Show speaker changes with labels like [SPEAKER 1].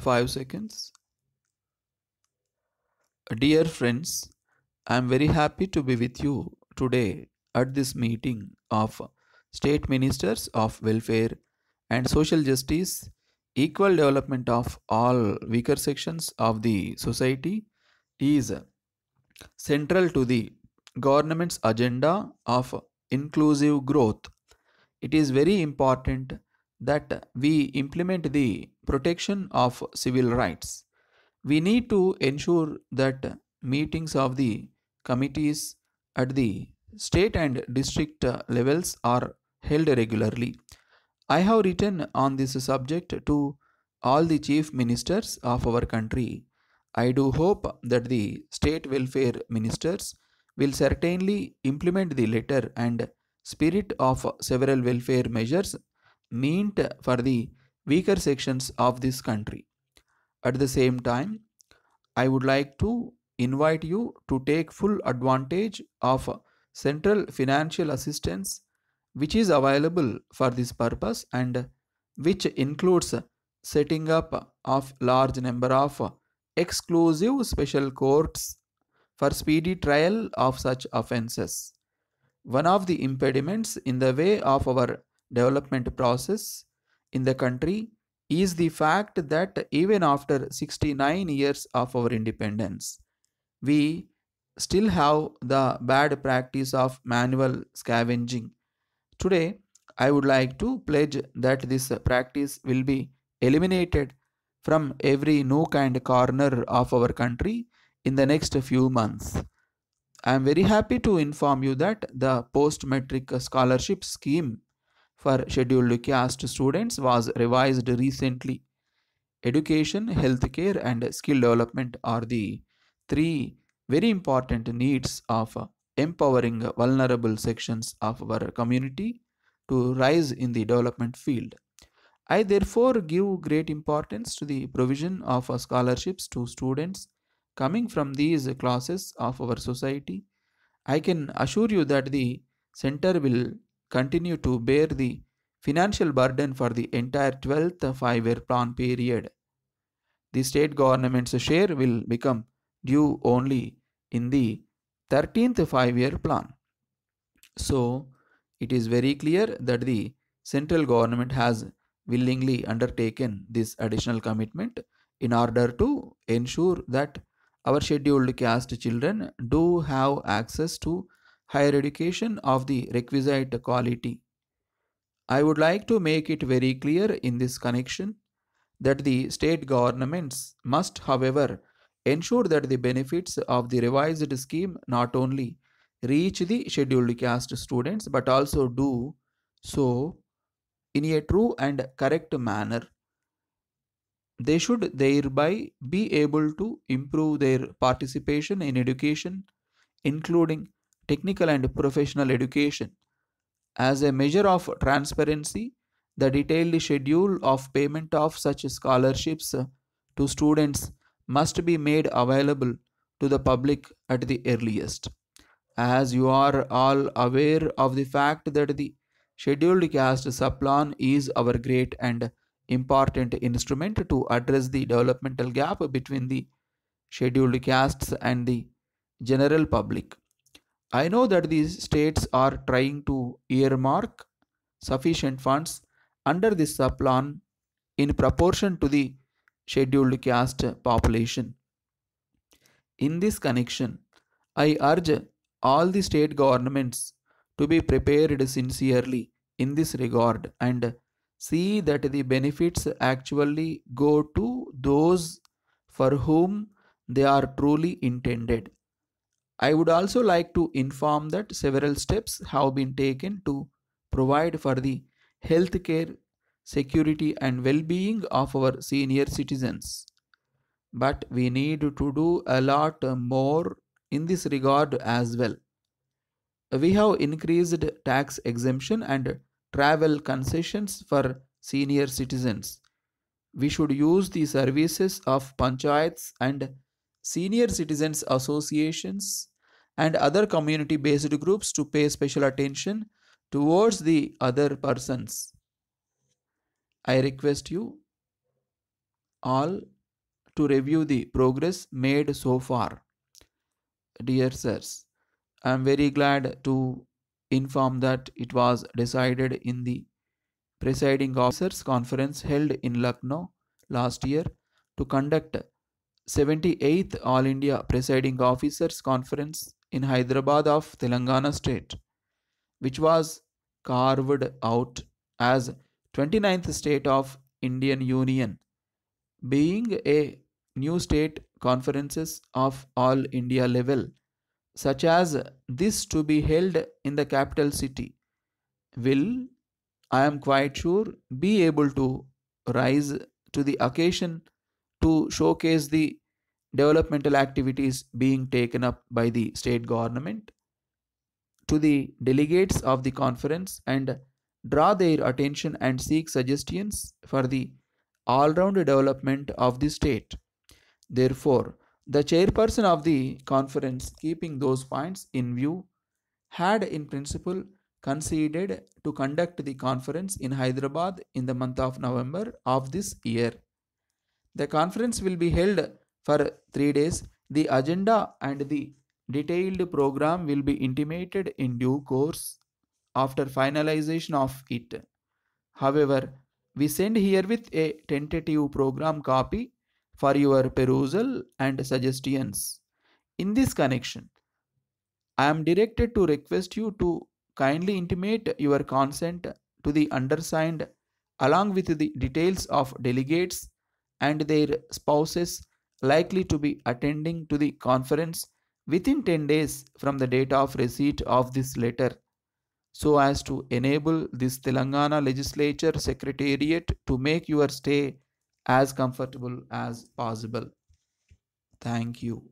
[SPEAKER 1] 5 seconds. Dear friends, I am very happy to be with you today at this meeting of State Ministers of Welfare and Social Justice, equal development of all weaker sections of the society is central to the government's agenda of inclusive growth. It is very important that we implement the protection of civil rights. We need to ensure that meetings of the committees at the state and district levels are held regularly. I have written on this subject to all the chief ministers of our country. I do hope that the state welfare ministers will certainly implement the letter and spirit of several welfare measures meant for the weaker sections of this country. At the same time, I would like to invite you to take full advantage of central financial assistance which is available for this purpose and which includes setting up of large number of exclusive special courts for speedy trial of such offences. One of the impediments in the way of our development process in the country is the fact that even after 69 years of our independence, we still have the bad practice of manual scavenging. Today, I would like to pledge that this practice will be eliminated from every nook and corner of our country in the next few months. I am very happy to inform you that the post metric scholarship scheme for scheduled caste students was revised recently. Education, healthcare, and skill development are the three very important needs of empowering vulnerable sections of our community to rise in the development field. I therefore give great importance to the provision of scholarships to students coming from these classes of our society. I can assure you that the center will continue to bear the financial burden for the entire 12th five year plan period. The state government's share will become due only in the 13th five year plan. So, it is very clear that the central government has willingly undertaken this additional commitment in order to ensure that our scheduled caste children do have access to higher education of the requisite quality. I would like to make it very clear in this connection that the state governments must, however, ensure that the benefits of the revised scheme not only reach the scheduled caste students but also do so in a true and correct manner. They should thereby be able to improve their participation in education, including technical and professional education. As a measure of transparency, the detailed schedule of payment of such scholarships to students must be made available to the public at the earliest. As you are all aware of the fact that the scheduled caste subplan is our great and important instrument to address the developmental gap between the scheduled castes and the general public. I know that these states are trying to earmark sufficient funds under this sub-plan in proportion to the scheduled caste population. In this connection, I urge all the state governments to be prepared sincerely in this regard and see that the benefits actually go to those for whom they are truly intended. I would also like to inform that several steps have been taken to provide for the healthcare, security, and well being of our senior citizens. But we need to do a lot more in this regard as well. We have increased tax exemption and travel concessions for senior citizens. We should use the services of panchayats and senior citizens associations and other community based groups to pay special attention towards the other persons. I request you all to review the progress made so far. Dear sirs, I am very glad to inform that it was decided in the presiding officers conference held in Lucknow last year to conduct 78th All India Presiding Officers Conference in Hyderabad of Telangana state, which was carved out as 29th state of Indian Union, being a new state conferences of all India level, such as this to be held in the capital city, will, I am quite sure, be able to rise to the occasion to showcase the developmental activities being taken up by the state government to the delegates of the conference and draw their attention and seek suggestions for the all round development of the state. Therefore, the chairperson of the conference, keeping those points in view, had in principle conceded to conduct the conference in Hyderabad in the month of November of this year. The conference will be held for 3 days. The agenda and the detailed program will be intimated in due course after finalization of it. However, we send herewith a tentative program copy for your perusal and suggestions. In this connection, I am directed to request you to kindly intimate your consent to the undersigned along with the details of delegates and their spouses likely to be attending to the conference within 10 days from the date of receipt of this letter so as to enable this Telangana legislature secretariat to make your stay as comfortable as possible. Thank you.